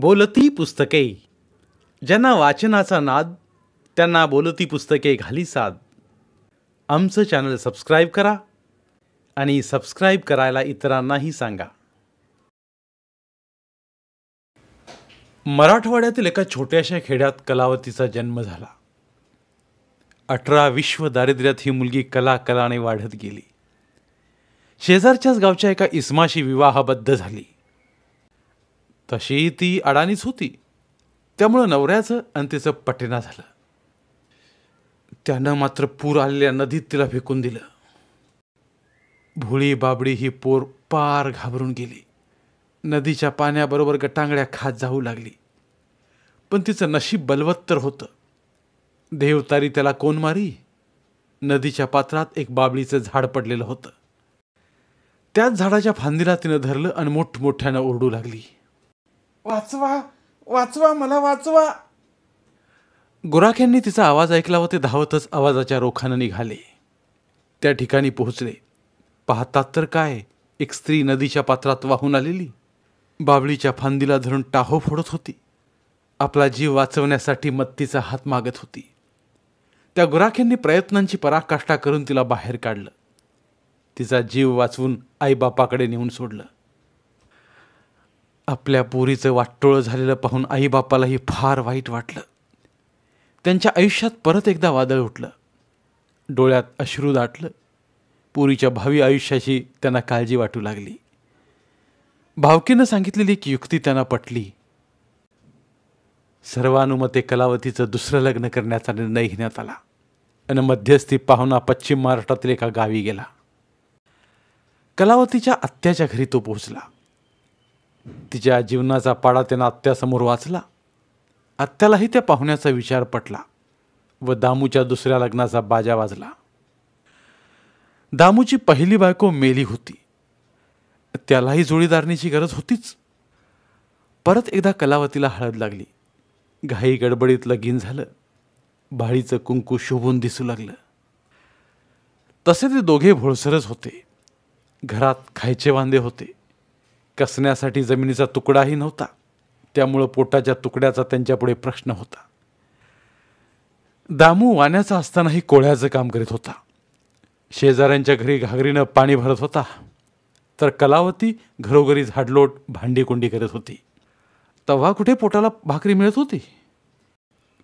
बोलती पुस्तके ज्यांना वाचनाचा नाद त्यांना बोलती पुस्तके घाली साद आमचं चॅनल सबस्क्राईब करा आणि सबस्क्राईब करायला इतरांनाही सांगा मराठवाड्यातील एका छोट्याशा खेड्यात कलावतीचा जन्म झाला अठरा विश्व दारिद्र्यात ही मुलगी कला कलाने वाढत गेली शेजारच्याच गावच्या एका इस्माशी विवाहबद्ध झाली तशी ती अडाणीच होती त्यामुळं नवऱ्याचं आणि तिचं पटेना झालं त्यानं मात्र पूर आलेल्या नदीत तिला फेकून दिलं भोळी बाबडी ही पोर पार घाबरून गेली नदीच्या पाण्याबरोबर गटांगड्या खात जाऊ लागली पण तिचं नशीब बलवत्तर होतं देवतारी त्याला कोण मारी नदीच्या पात्रात एक बाबळीचं झाड पडलेलं होतं त्याच झाडाच्या फांदीला तिनं धरलं आणि मोठमोठ्यानं ओरडू लागली वाचवा वाचवा मला वाचवा गोराख्यांनी तिचा आवाज ऐकला व ते धावतच आवाजाच्या रोखानं निघाले त्या ठिकाणी पोहोचले पाहतात तर काय एक स्त्री नदीच्या पात्रात वाहून आलेली बाबळीच्या फांदीला धरून टाहो फोडत होती आपला जीव वाचवण्यासाठी मत्तीचा हात मागत होती त्या गुराख्यांनी प्रयत्नांची पराकाष्ठा करून तिला बाहेर काढलं तिचा जीव वाचवून आईबापाकडे नेऊन सोडलं आपल्या पोरीचं वाटोळं झालेलं पाहून आईबापालाही फार वाईट वाटलं त्यांच्या आयुष्यात परत एकदा वादळ उठलं डोळ्यात अश्रू दाटलं पुरीच्या भावी आयुष्याशी त्यांना काळजी वाटू लागली भावकीनं सांगितलेली एक युक्ती त्यांना पटली सर्वानुमते कलावतीचं दुसरं लग्न करण्याचा निर्णय घेण्यात आला आणि मध्यस्थी पाहुणा पश्चिम महाराष्ट्रातील एका गावी गेला कलावतीच्या आत्याच्या घरी तो पोहोचला तिच्या जीवनाचा पाडा त्यानं आत्यासमोर वाचला आत्यालाही त्या पाहुण्याचा विचार पटला व दामूच्या दुसऱ्या लग्नाचा बाजा वाजला दामूची पहिली बायको मेली होती त्यालाही जोडीदारणीची गरज होतीच परत एकदा कलावतीला हळद लागली घाई गडबडीत लगीन झालं भाळीचं कुंकू शोभून दिसू लागलं तसे ते दोघे भोळसरच होते घरात खायचे वांदे होते कसण्यासाठी जमिनीचा तुकडाही नव्हता त्यामुळं पोटाच्या तुकड्याचा त्यांच्यापुढे प्रश्न होता दामू वाण्याचा असतानाही कोळ्याचं काम करीत होता शेजाऱ्यांच्या घरी घागरीनं पाणी भरत होता तर कलावती घरोघरी झाडलोट भांडीकुंडी करत होती तेव्हा कुठे पोटाला भाकरी मिळत होती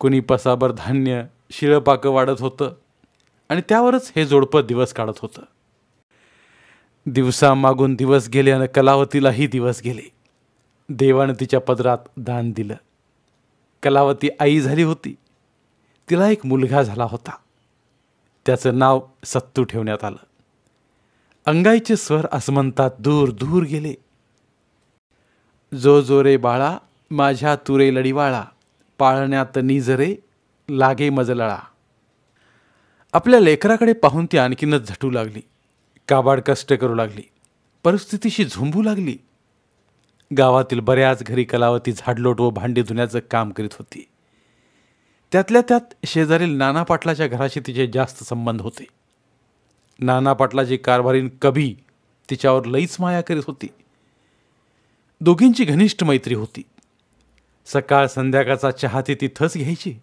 कुणी पसाबर धान्य शिळपाकं वाढत होतं आणि त्यावरच हे जोडपं दिवस काढत होतं दिवसामागून दिवस गेले आणि कलावतीलाही दिवस गेले देवानं तिच्या पदरात दान दिलं कलावती आई झाली होती तिला एक मुलगा झाला होता त्याचं नाव सत्तू ठेवण्यात आलं अंगाईचे स्वर अस्मंतात दूर दूर गेले जो रे बाळा माझ्या तुरे लढीवाळा पाळण्यात निजरे लागे मजलळा आपल्या लेकराकडे पाहून ती आणखीनच झटू लागली काबाड कष्ट करू लागली परिस्थितीशी झुंबू लागली गावातील बऱ्याच घरी कलावती झाडलोट व भांडी धुण्याचं काम करीत होती त्यातल्या त्यात शेजारील नाना पाटलाच्या घराशी तिचे जास्त संबंध होते नाना पाटलाची कारभारीन कभी तिच्यावर लईच माया करीत होती दोघींची घनिष्ठ मैत्री होती सकाळ संध्याकाळचा चहा ती तिथंच घ्यायची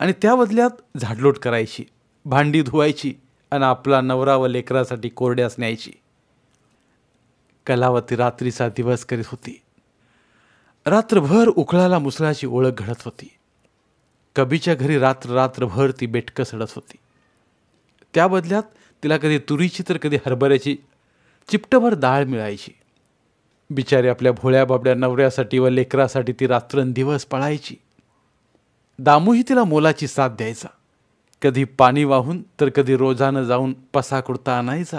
आणि त्या बदल्यात झाडलोट करायची भांडी धुवायची आणि आपला नवरा व लेकरासाठी कोरड्यास न्यायची कलावती रात्रीचा दिवस करीत होती रात्रभर उकळाला मुसळाची ओळख घडत होती कबीच्या घरी रात्र रात्रभर ती बेटकं सडत होती त्या बदल्यात तिला कधी तुरीची तर कधी हरभऱ्याची चिपटभर डाळ मिळायची बिचारी आपल्या भोळ्या बाबड्या नवऱ्यासाठी व लेकरासाठी ती रात्रंदिवस पळायची दामूही तिला मोलाची साथ द्यायचा कधी पाणी वाहून तर कधी रोजानं जाऊन पसा कुडता आणायचा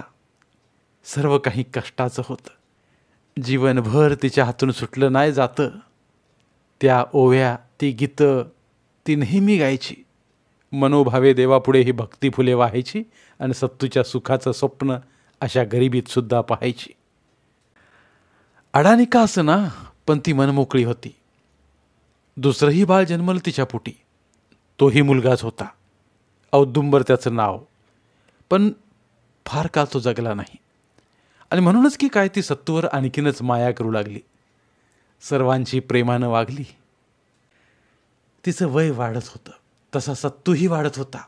सर्व काही कष्टाचं होतं जीवनभर तिच्या हातून सुटलं नाही जातं त्या ओव्या ती गीतं ती नेहमी गायची मनोभावे देवापुढे ही भक्ती फुले व्हायची आणि सत्तूच्या सुखाचं स्वप्न अशा गरिबीतसुद्धा पाहायची अडाणी का असं ना पण ती मनमोकळी होती दुसरंही बाळ जन्मलं तिच्या पोटी तोही मुलगाच होता औदुंबर त्याचं नाव पण फार काळ तो जगला नाही आणि म्हणूनच की काय ती सत्तूवर आणखीनच माया करू लागली सर्वांची प्रेमानं वागली तिचं वय वाढत होतं तसा सत्तूही वाढत होता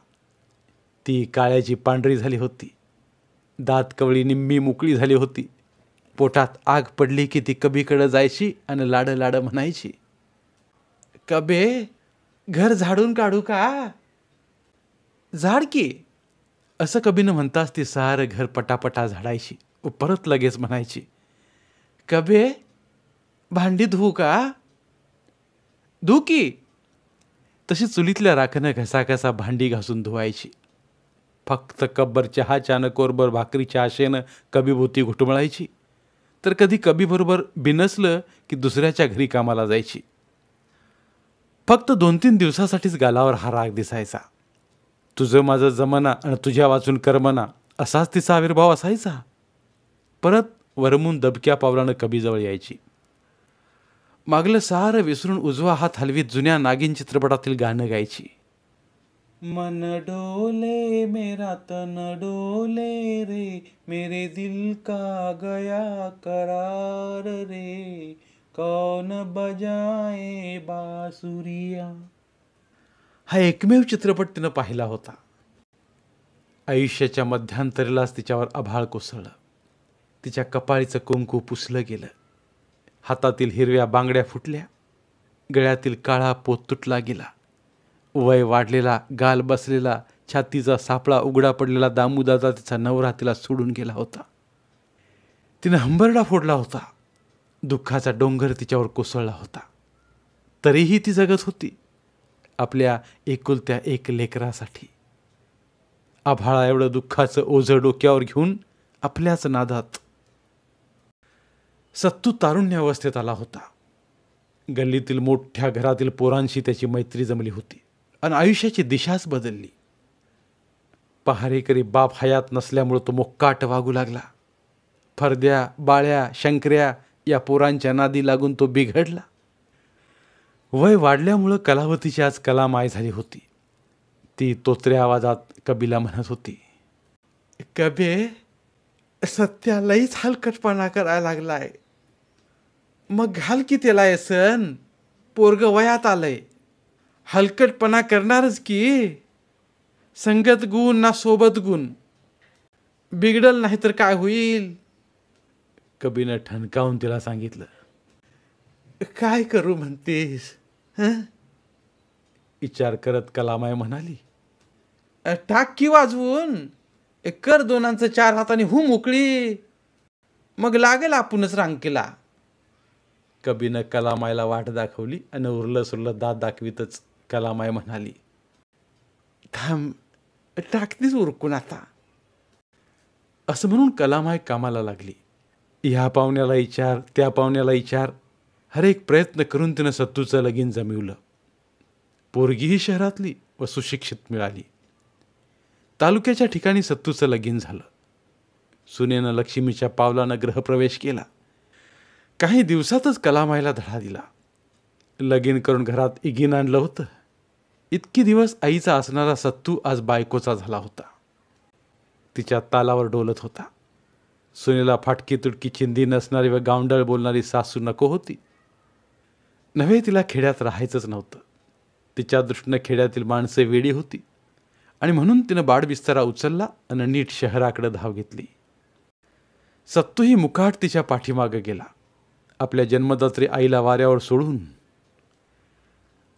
ती काळ्याची पांढरी झाली होती दात कवळी निम्मी मोकळी झाली होती पोटात आग पडली की ती कबीकडं जायची आणि लाडं लाडं म्हणायची कबे घर झाडून काढू का झाड की असं कबीनं म्हणताच ती सारं घर पटापटा झाडायची व परत लगेच म्हणायची कबे भांडी धुवू का धू की तशी चुलीतल्या घसा घसाघसा भांडी घासून धुवायची फक्त कब्बर चहाच्यानं कोरबर भाकरीच्या आशेनं कबीभोवती घुटमळायची तर कधी बरोबर बिनसलं की दुसऱ्याच्या घरी कामाला जायची फक्त दोन तीन दिवसासाठीच गालावर हा राग दिसायचा तुझं माझं जमना आणि तुझ्या वाचून कर्मना असाच तिचा आविर्भाव असायचा परत वरमून दबक्या पावलानं कबीजवळ यायची मागलं सार विसरून उजवा हात हलवीत जुन्या नागिन चित्रपटातील गाणं गायची मन डोले मेरा तन डोले रे मेरे दिल का गया करार रे कौन बजाए बासुरिया हा एकमेव चित्रपट तिनं पाहिला होता आयुष्याच्या मध्यांतरीलाच तिच्यावर आभाळ कोसळलं तिच्या कपाळीचं कुंकू पुसलं गेलं हातातील हिरव्या बांगड्या फुटल्या गळ्यातील काळा पोत तुटला गेला वय वाढलेला गाल बसलेला छातीचा सापळा उघडा पडलेला दामूदाचा तिचा नवरा तिला सोडून गेला होता तिनं हंबरडा फोडला होता दुःखाचा डोंगर तिच्यावर कोसळला होता तरीही ती जगत होती आपल्या एकुलत्या एक लेकरासाठी आभाळा एवढं दुःखाचं ओझं डोक्यावर घेऊन आपल्याच नादात सत्तू तारुण्य अवस्थेत आला होता गल्लीतील मोठ्या घरातील पोरांशी त्याची मैत्री जमली होती आणि आयुष्याची दिशाच बदलली पहारेकरी बाप हयात नसल्यामुळं तो मोक्काट वागू लागला फरद्या बाळ्या शंकऱ्या या पोरांच्या नादी लागून तो बिघडला वय वाढल्यामुळं कलावतीची आज कला माय झाली होती ती तोत्र्या आवाजात कबीला म्हणत होती कबे सत्यालाहीच हलकटपणा करायला लागलाय मग घाल की त्याला आहे सण पोरग वयात आलंय हलकटपणा करणारच की संगत गुण ना सोबत गुण बिघडल नाही तर काय होईल कबीनं ठणकावून तिला सांगितलं काय करू म्हणतेस विचार करत कलामाय म्हणाली टाककी टाक की वाजवून कर दोनांचं चार हाताने हु मोकळी मग लागेल आपणच केला कबीनं कलामायला वाट दाखवली आणि उरलं सुरलं दात दाखवीतच कलामाय म्हणाली थांब टाकतीच उरकून आता असं म्हणून कलामाय कामाला लागली ह्या पाहुण्याला विचार त्या पाहुण्याला विचार हर एक प्रयत्न करून तिनं सत्तूचं लगीन जमिवलं पोरगीही शहरातली व सुशिक्षित मिळाली तालुक्याच्या ठिकाणी सत्तूचं लगीन झालं सुनेनं लक्ष्मीच्या पावलानं ग्रहप्रवेश केला काही दिवसातच कलामाईला धडा दिला लगीन करून घरात इगीन आणलं होतं इतकी दिवस आईचा असणारा सत्तू आज बायकोचा झाला होता तिच्या तालावर डोलत होता सुनेला फाटकी तुटकी चिंदी नसणारी व गावंडळ बोलणारी सासू नको होती नव्हे तिला खेड्यात राहायचंच नव्हतं तिच्या दृष्टीनं खेड्यातील माणसे वेडी होती आणि म्हणून तिनं विस्तारा उचलला आणि नीट शहराकडे धाव घेतली सत्तूही मुकाट तिच्या पाठीमागे गेला आपल्या जन्मदात्री आईला वाऱ्यावर सोडून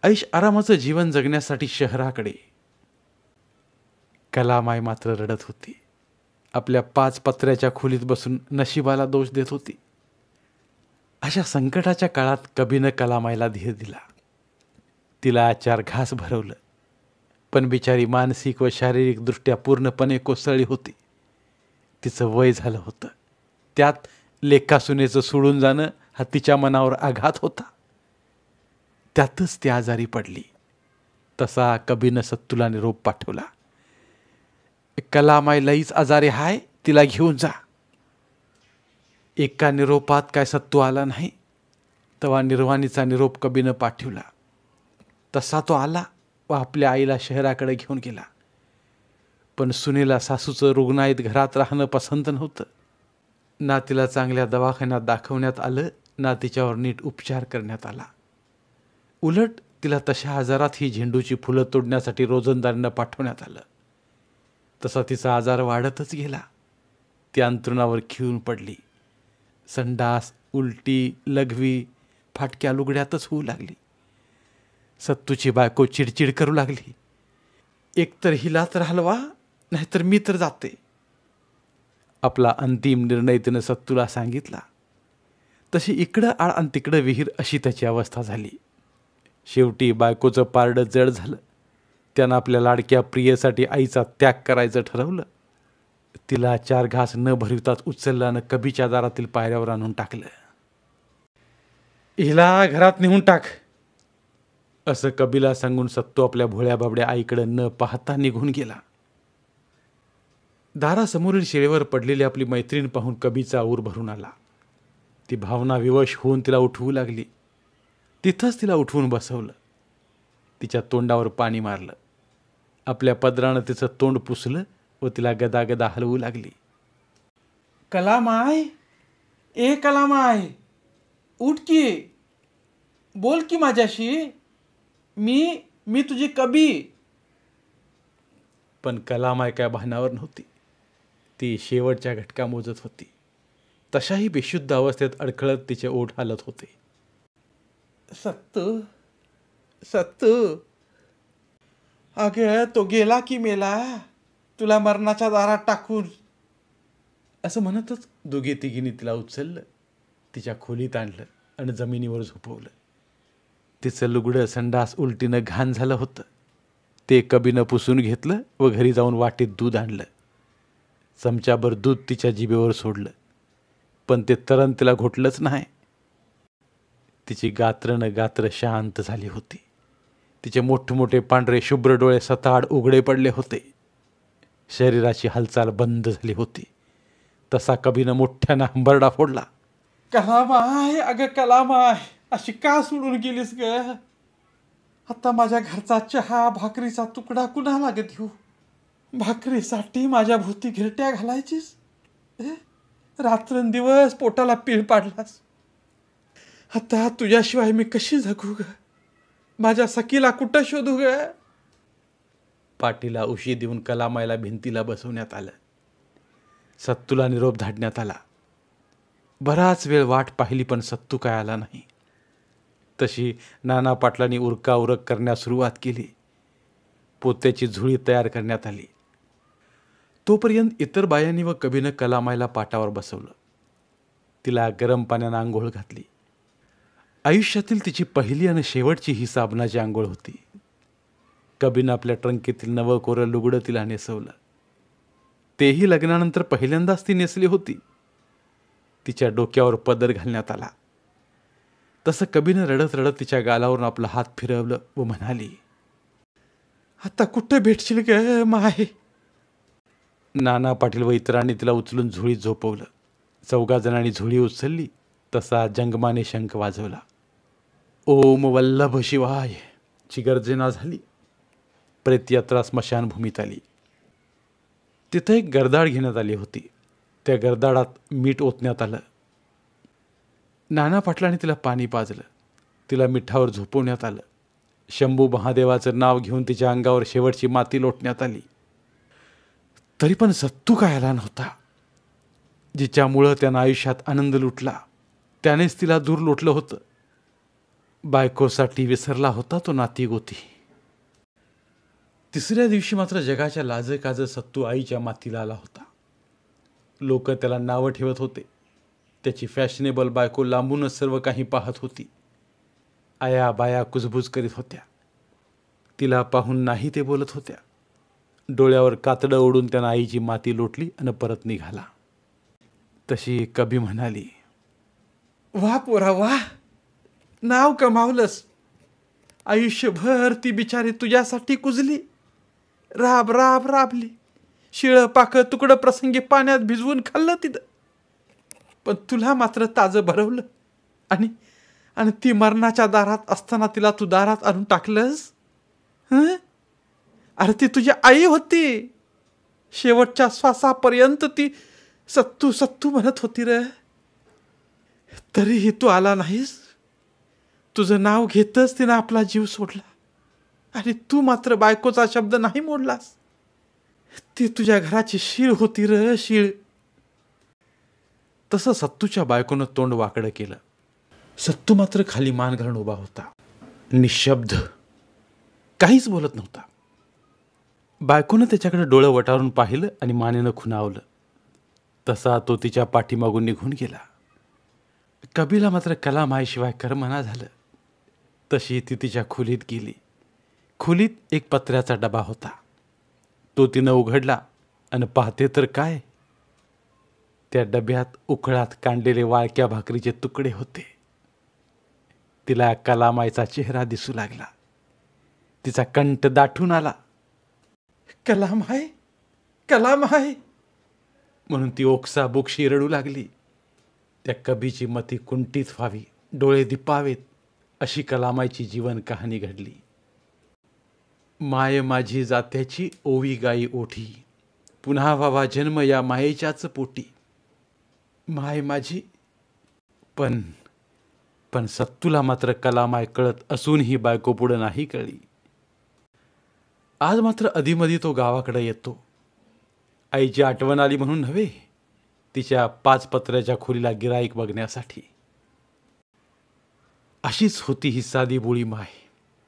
ऐश आरामाचं जीवन जगण्यासाठी शहराकडे कलामाय मात्र रडत होती आपल्या पाच पत्र्याच्या खोलीत बसून नशिबाला दोष देत होती अशा संकटाच्या काळात कबीनं कलामाईला धीर दिला तिला आचार घास भरवलं पण बिचारी मानसिक व शारीरिकदृष्ट्या पूर्णपणे कोसळली होती तिचं वय झालं होतं त्यात लेखासुनेचं सोडून जाणं हा तिच्या मनावर आघात होता त्यातच ती आजारी पडली तसा कबीनं सत्तूला निरोप पाठवला कलामाईलाहीच आजारी हाय तिला घेऊन जा एका निरोपात काय सत्व आला नाही तेव्हा निर्वाणीचा निरोप कबीनं पाठविला तसा तो आला व आपल्या आईला शहराकडे घेऊन गेला पण सुनेला सासूचं रुग्णाईत घरात राहणं पसंत नव्हतं ना तिला चांगल्या दवाखान्यात दाखवण्यात आलं ना तिच्यावर नीट उपचार करण्यात आला उलट तिला तशा आजारात ही झेंडूची फुलं तोडण्यासाठी रोजंदारीनं पाठवण्यात आलं तसा तिचा आजार वाढतच गेला ती अंतरुणावर खिळून पडली संडास उलटी लघवी फाटक्या लुगड्यातच होऊ लागली सत्तूची बायको चिडचिड करू लागली एकतर हिला तर हलवा नाहीतर मी तर जाते आपला अंतिम निर्णय तिनं सत्तूला सांगितला तशी इकडं आळ आणि तिकडं विहीर अशी त्याची अवस्था झाली शेवटी बायकोचं पारडं जड झालं त्यानं आपल्या लाडक्या प्रियेसाठी आईचा त्याग करायचं ठरवलं तिला चार घास न भरविताच उचलल्यानं कबीच्या दारातील पायऱ्यावर आणून टाकलं हिला घरात नेऊन टाक असं कबीला सांगून सत्तो आपल्या भोळ्या बाबड्या आईकडे न पाहता निघून गेला दारासमोरील शिळेवर पडलेली आपली मैत्रीण पाहून कबीचा आऊर भरून आला ती भावना विवश होऊन तिला उठवू लागली तिथंच तिला उठवून बसवलं तिच्या तोंडावर पाणी मारलं आपल्या पदरानं तिचं तोंड पुसलं व तिला गदागदा हलवू लागली कलामाय ए कलामाय उठ की बोल की माझ्याशी मी मी तुझी कबी पण कलामाय काय भानावर नव्हती ती शेवटच्या घटका मोजत होती तशाही बेशुद्ध अवस्थेत अडखळत तिचे ओठ हलत होते सत्त सत्त अग तो गेला की मेला तुला मरणाच्या दारात टाकून असं म्हणतच दोघे तिघीने तिला उचललं तिच्या खोलीत आणलं आणि जमिनीवर झोपवलं तिचं लुगडं संडास उलटीनं घाण झालं होतं ते कबीनं पुसून घेतलं व घरी जाऊन वाटेत दूध आणलं चमच्याभर दूध तिच्या जिबेवर सोडलं पण ते तरण तिला घोटलंच नाही तिची गात्रनं गात्र शांत झाली होती तिचे मोठमोठे पांढरे शुभ्र डोळे सताड उघडे पडले होते शरीराची हालचाल बंद झाली होती तसा कबीनं मोठ्यानं हंबरडा फोडला कलामाय अगं कलामाय अशी का सोडून गेलीस ग आता माझ्या घरचा चहा भाकरीचा तुकडा कुणा लागत येऊ भाकरीसाठी माझ्या भोवती घिरट्या घालायचीस रात्रंदिवस पोटाला पीळ पाडलास आता तुझ्याशिवाय मी कशी जगू ग माझ्या सखीला कुठं शोधू ग पाठीला उशी देऊन कलामायला भिंतीला बसवण्यात आलं सत्तूला निरोप धाडण्यात आला बराच वेळ वाट पाहिली पण सत्तू काय आला नाही तशी नाना पाटलांनी उरका उरक करण्यास सुरुवात केली पोत्याची झुळी तयार करण्यात आली तोपर्यंत इतर बायांनी व कवीनं कलामायला पाटावर बसवलं तिला गरम पाण्यानं आंघोळ घातली आयुष्यातील तिची पहिली आणि शेवटची ही साबणाची आंघोळ होती कबीनं आपल्या ट्रंकेतील नवं कोरं लुगडं तिला नेसवलं तेही लग्नानंतर पहिल्यांदाच ती नेसली होती तिच्या डोक्यावर पदर घालण्यात आला तसं कबीनं रडत रडत तिच्या गालावरून आपला हात फिरवलं व म्हणाली आता कुठं भेटशील ग माहे नाना पाटील व इतरांनी तिला उचलून झुळी झोपवलं चौघा जणांनी झुळी उचलली तसा जंगमाने शंख वाजवला ओम वल्लभ शिवाय ची गर्जना झाली प्रेतयात्रा स्मशानभूमीत आली तिथे एक गरदाड घेण्यात आली होती त्या गरदाडात मीठ ओतण्यात आलं नाना पाटलाने तिला पाणी पाजलं तिला मिठावर झोपवण्यात आलं शंभू महादेवाचं नाव घेऊन तिच्या अंगावर शेवटची माती लोटण्यात आली तरी पण सत्तू काय आला नव्हता जिच्यामुळं त्यानं आयुष्यात आनंद लुटला त्यानेच तिला दूर लोटलं होतं बायकोसाठी विसरला होता तो नाती गोती तिसऱ्या दिवशी मात्र जगाच्या लाजे काज सत्तू आईच्या मातीला आला होता लोक त्याला नावं ठेवत होते त्याची फॅशनेबल बायको लांबूनच सर्व काही पाहत होती आया बाया कुजबुज करीत होत्या तिला पाहून नाही ते बोलत होत्या डोळ्यावर कातडं ओढून त्यानं आईची माती लोटली आणि परत निघाला तशी कबी म्हणाली वा पोरा वा नाव कमावलंस आयुष्यभर ती बिचारी तुझ्यासाठी कुजली राब राब राबली शिळं पाक तुकडं प्रसंगी पाण्यात भिजवून खाल्लं तिथं पण तुला मात्र ताजं भरवलं आणि आणि ती मरणाच्या दारात असताना तिला तू दारात आणून टाकलंस हं अरे ती तुझी आई होती शेवटच्या श्वासापर्यंत ती सत्तू सत्तू म्हणत होती रे तरीही तू आला नाहीस तुझं नाव घेतच तिनं आपला जीव सोडला अरे तू मात्र बायकोचा शब्द नाही मोडलास ती तुझ्या घराची शीळ होती र शीळ तसं सत्तूच्या बायकोनं तोंड वाकडं केलं सत्तू मात्र खाली मान घालून उभा होता निशब्द काहीच बोलत नव्हता बायकोनं त्याच्याकडे डोळं वटारून पाहिलं आणि मानेनं खुणावलं तसा तो तिच्या पाठीमागून निघून गेला कबीला मात्र कला मायशिवाय कर्मना झालं तशी ती तिच्या खोलीत गेली खोलीत एक पत्र्याचा डबा होता तो तिनं उघडला आणि पाहते तर काय त्या डब्यात उखळात कांडलेले वाळक्या भाकरीचे तुकडे होते तिला कलामायचा चेहरा दिसू लागला तिचा कंठ दाटून आला कलाम आहे कलाम आहे म्हणून ती ओक्सा बुक्षी रडू लागली त्या कबीची मती कुंटीत व्हावी डोळे दिपावेत अशी कलामाईची जीवन कहाणी घडली माय माझी जात्याची ओवी गाई ओठी पुन्हा व्हावा जन्म या मायेच्याच पोटी माय माझी पण पण सत्तूला मात्र कला माय कळत असूनही बायको पुढं नाही कळली आज मात्र अधीमधी तो गावाकडे येतो आईची आठवण आली म्हणून नव्हे तिच्या पाच पत्र्याच्या खोलीला गिराईक बघण्यासाठी अशीच होती ही साधी बोळी माय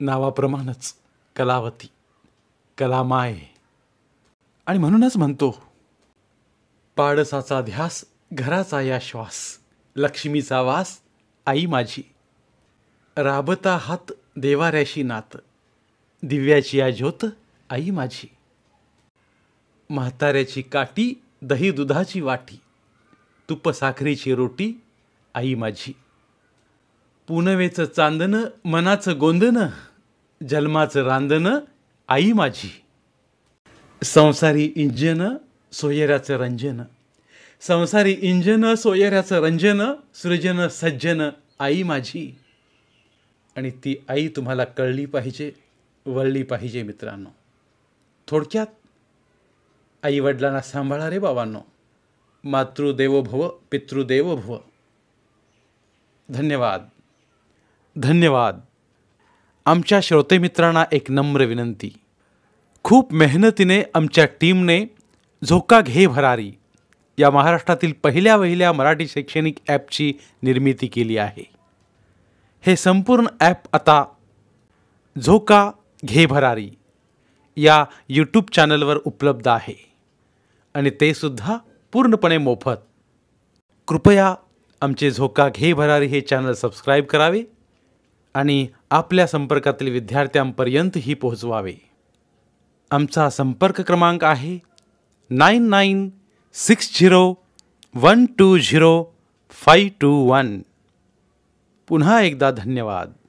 नावाप्रमाणच कलावती कलामाय आणि म्हणूनच म्हणतो पाडसाचा ध्यास घराचा या श्वास लक्ष्मीचा वास आई माझी राबता हात देवाऱ्याशी नात दिव्याची या ज्योत आई माझी म्हाताऱ्याची काठी दही दुधाची वाटी तुप रोटी आई माझी पुनवेचं चांदनं मनाचं गोंदनं जन्माचं रांदन आई माझी संसारी इंजन सोयऱ्याचं रंजन संसारी इंजन सोयऱ्याचं रंजन सृजन सज्जन आई माझी आणि ती आई तुम्हाला कळली पाहिजे वळली पाहिजे मित्रांनो थोडक्यात आईवडिलांना सांभाळा रे बाबांनो मातृदेवो भव पितृदेवो भव धन्यवाद धन्यवाद आमच्या श्रोतेमित्रांना एक नम्र विनंती खूप मेहनतीने आमच्या टीमने झोका घे भरारी या महाराष्ट्रातील पहिल्या वहिल्या मराठी शैक्षणिक ॲपची निर्मिती केली आहे हे संपूर्ण ॲप आता झोका घे भरारी या यूट्यूब चॅनलवर उपलब्ध आहे आणि ते सुद्धा पूर्णपणे मोफत कृपया आमचे झोका घे भरारी हे चॅनल सबस्क्राईब करावे आणि आपल्या संपर्कातील विद्यार्थ्यांपर्यंतही पोहोचवावे आमचा संपर्क क्रमांक आहे nine nine six zero one two zero five two one पुन्हा एकदा धन्यवाद